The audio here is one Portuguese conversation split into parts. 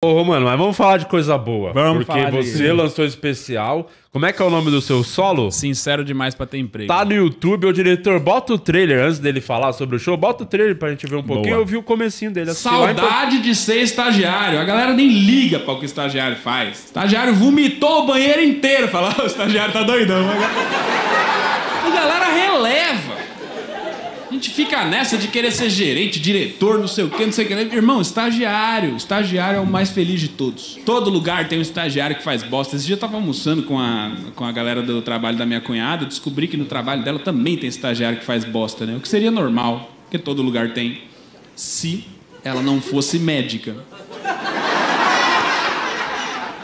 Ô, Romano, mas vamos falar de coisa boa. Vamos Porque falar você lançou especial. Como é que é o nome do seu solo? Sincero demais pra ter emprego. Tá no YouTube, o diretor, bota o trailer antes dele falar sobre o show, bota o trailer pra gente ver um pouquinho. Boa. Eu vi o comecinho dele. Assim, Saudade em... de ser estagiário. A galera nem liga pra o que o estagiário faz. O estagiário vomitou o banheiro inteiro. Falar, o estagiário tá doidão. A galera releva gente fica nessa de querer ser gerente, diretor, não sei o que, não sei o que. Né? Irmão, estagiário. Estagiário é o mais feliz de todos. Todo lugar tem um estagiário que faz bosta. Esse dia eu tava almoçando com a, com a galera do trabalho da minha cunhada, descobri que no trabalho dela também tem estagiário que faz bosta, né? O que seria normal, porque todo lugar tem. Se ela não fosse médica.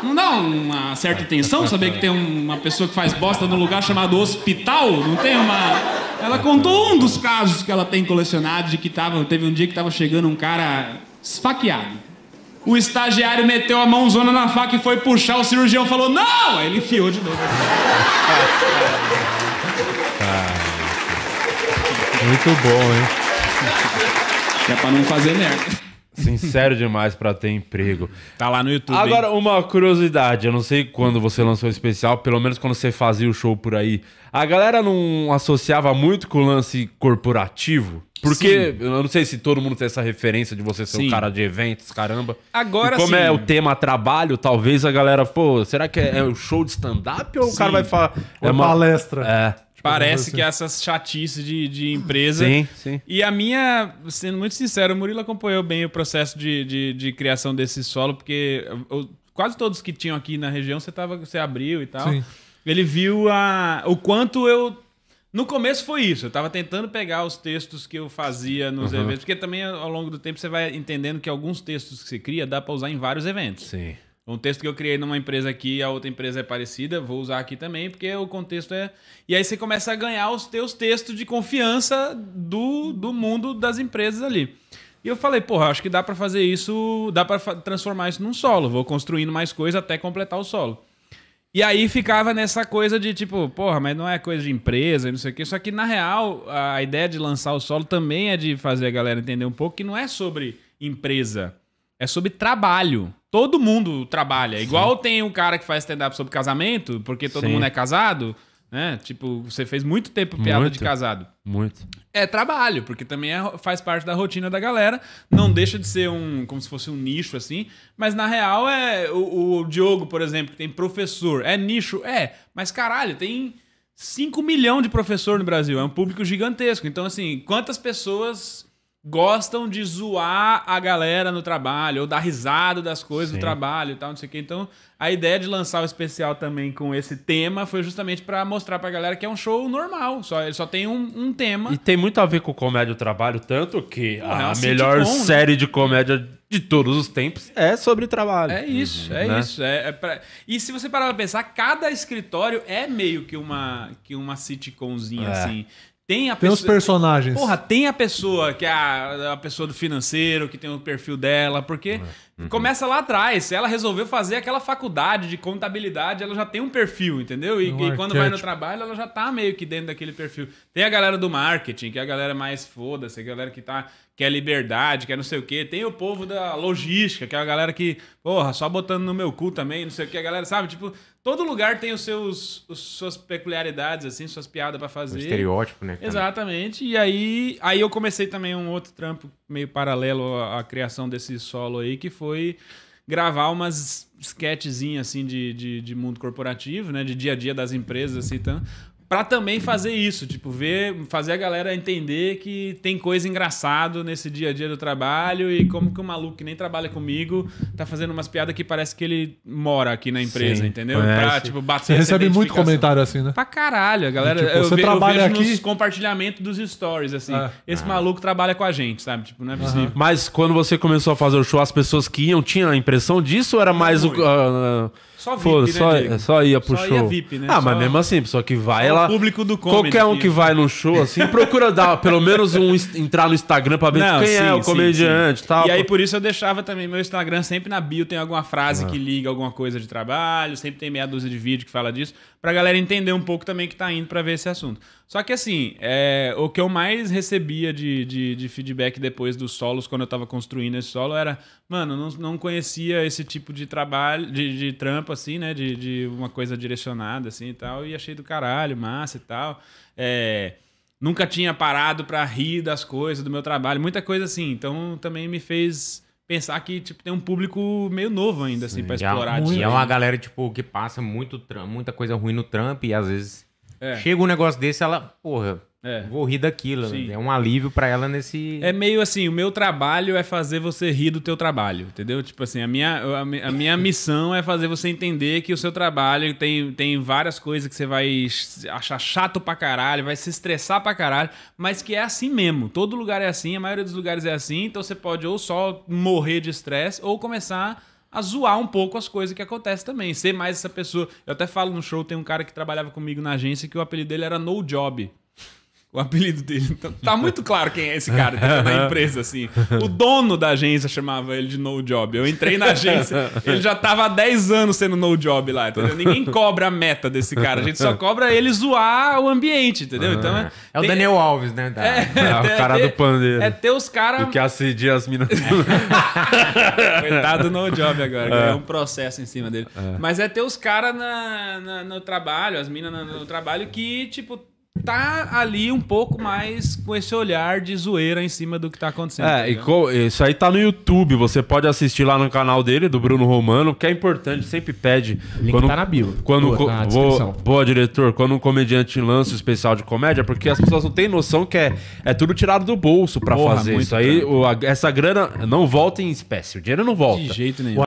Não dá uma certa tensão saber que tem uma pessoa que faz bosta num lugar chamado hospital? Não tem uma ela contou um dos casos que ela tem colecionado de que tava, teve um dia que estava chegando um cara esfaqueado. O estagiário meteu a mãozona na faca e foi puxar, o cirurgião falou, não! Aí ele enfiou de novo. muito bom, hein? É pra não fazer merda. Sincero demais para ter emprego. Tá lá no YouTube. Agora, hein? uma curiosidade: eu não sei quando você lançou o especial, pelo menos quando você fazia o show por aí. A galera não associava muito com o lance corporativo? Porque sim. eu não sei se todo mundo tem essa referência de você ser sim. um cara de eventos, caramba. Agora e como é sim. é o tema trabalho, talvez a galera, pô, será que é, é um show de stand-up ou sim. o cara vai falar. É uma palestra. É. Parece que é essas chatices de, de empresa. Sim, sim. E a minha, sendo muito sincero, o Murilo acompanhou bem o processo de, de, de criação desse solo, porque eu, quase todos que tinham aqui na região você, tava, você abriu e tal. Sim. Ele viu a, o quanto eu no começo foi isso. Eu estava tentando pegar os textos que eu fazia nos uhum. eventos, porque também ao longo do tempo você vai entendendo que alguns textos que você cria dá para usar em vários eventos. Sim. Um texto que eu criei numa empresa aqui, a outra empresa é parecida, vou usar aqui também, porque o contexto é. E aí você começa a ganhar os teus textos de confiança do, do mundo das empresas ali. E eu falei, porra, acho que dá para fazer isso, dá para transformar isso num solo. Vou construindo mais coisa até completar o solo. E aí ficava nessa coisa de tipo, porra, mas não é coisa de empresa e não sei o quê. Só que na real, a ideia de lançar o solo também é de fazer a galera entender um pouco que não é sobre empresa é sobre trabalho. Todo mundo trabalha. Sim. Igual tem um cara que faz stand-up sobre casamento, porque todo Sim. mundo é casado, né? Tipo, você fez muito tempo piada muito, de casado. Muito. É trabalho, porque também é, faz parte da rotina da galera. Não deixa de ser um. como se fosse um nicho, assim. Mas na real é. O, o Diogo, por exemplo, que tem professor. É nicho? É. Mas caralho, tem. 5 milhões de professor no Brasil, é um público gigantesco. Então, assim, quantas pessoas gostam de zoar a galera no trabalho, ou dar risada das coisas Sim. do trabalho e tal, não sei o quê. Então, a ideia de lançar o especial também com esse tema foi justamente para mostrar pra galera que é um show normal, só, ele só tem um, um tema. E tem muito a ver com comédia do trabalho, tanto que Pô, é a é melhor sitcom, né? série né? de comédia de todos os tempos é sobre trabalho. É isso, uhum, é né? isso. É, é pra... E se você parar pra pensar, cada escritório é meio que uma, que uma sitcomzinha, é. assim. Tem a tem pessoa, os personagens. Porra, tem a pessoa que é a, a pessoa do financeiro, que tem o perfil dela, porque é. uhum. começa lá atrás. Ela resolveu fazer aquela faculdade de contabilidade, ela já tem um perfil, entendeu? E, um e quando vai no trabalho, ela já tá meio que dentro daquele perfil. Tem a galera do marketing, que é a galera mais foda-se, a galera que tá quer é liberdade, quer é não sei o quê. Tem o povo da logística, que é a galera que, porra, só botando no meu cu também, não sei o quê. A galera, sabe, tipo, Todo lugar tem os seus os, suas peculiaridades, assim, suas piadas para fazer. um estereótipo, né? Exatamente. E aí, aí eu comecei também um outro trampo meio paralelo à, à criação desse solo aí, que foi gravar umas sketchzinhas assim de, de, de, mundo corporativo, né? De dia a dia das empresas, assim, então, para também fazer isso, tipo, ver, fazer a galera entender que tem coisa engraçado nesse dia a dia do trabalho e como que o um maluco que nem trabalha comigo tá fazendo umas piadas que parece que ele mora aqui na empresa, Sim, entendeu? Parece. Pra, tipo, bater Você recebe muito comentário assim, né? Pra caralho, a galera. E, tipo, eu, você ve, trabalha eu vejo aqui... nos dos stories, assim. Ah, esse ah. maluco trabalha com a gente, sabe? Tipo, não é possível. Mas quando você começou a fazer o show, as pessoas que iam tinham a impressão disso ou era mais o. Uh, só VIP, Pô, né, só, Diego? só ia pro só show. Ia VIP, né? Ah, só... mas mesmo assim, pessoa que vai, ela falar. Público do comedy, Qualquer um que vai num show, assim, procura dar pelo menos um entrar no Instagram pra ver Não, quem é sim, é o comediante sim, sim. tal. E aí, por isso, eu deixava também meu Instagram sempre na bio, tem alguma frase ah. que liga alguma coisa de trabalho, sempre tem meia dúzia de vídeo que fala disso, pra galera entender um pouco também que tá indo pra ver esse assunto. Só que assim, é, o que eu mais recebia de, de, de, feedback depois dos solos, quando eu tava construindo esse solo, era, mano, não, não conhecia esse tipo de trabalho, de, de trampo, assim, né? De, de uma coisa direcionada, assim e tal, e achei do caralho, mas e tal. É, nunca tinha parado para rir das coisas, do meu trabalho, muita coisa assim. Então também me fez pensar que tipo tem um público meio novo ainda assim para explorar. E é uma galera tipo que passa muito muita coisa ruim no Trump e às vezes é. chega um negócio desse ela porra é. Vou rir daquilo. É um alívio para ela nesse. É meio assim: o meu trabalho é fazer você rir do teu trabalho, entendeu? Tipo assim, a minha, a, minha missão é fazer você entender que o seu trabalho tem, tem várias coisas que você vai achar chato pra caralho, vai se estressar pra caralho, mas que é assim mesmo. Todo lugar é assim, a maioria dos lugares é assim, então você pode ou só morrer de estresse ou começar a zoar um pouco as coisas que acontecem também. Ser mais essa pessoa. Eu até falo no show, tem um cara que trabalhava comigo na agência que o apelido dele era No Job o apelido dele. Tá, tá muito claro quem é esse cara, tá na empresa, assim. O dono da agência chamava ele de no job. Eu entrei na agência, ele já tava há 10 anos sendo no job lá, entendeu? Ninguém cobra a meta desse cara, a gente só cobra ele zoar o ambiente, entendeu? Ah. Então, é, é o tem... Daniel Alves, né? Da... É, é, o cara do pandeiro. É ter os caras... Que acedia as minas. Coitado no job agora, é um processo em cima dele. É. Mas é ter os caras no trabalho, as minas no, no trabalho que, tipo tá ali um pouco mais com esse olhar de zoeira em cima do que tá acontecendo. É, tá isso aí tá no YouTube, você pode assistir lá no canal dele, do Bruno Romano, que é importante, sempre pede. Link quando, tá na bio. Quando, boa, na boa, diretor, quando um comediante lança o um especial de comédia, porque as pessoas não têm noção que é, é tudo tirado do bolso para fazer isso aí. O, a, essa grana não volta em espécie, o dinheiro não volta. De jeito nenhum.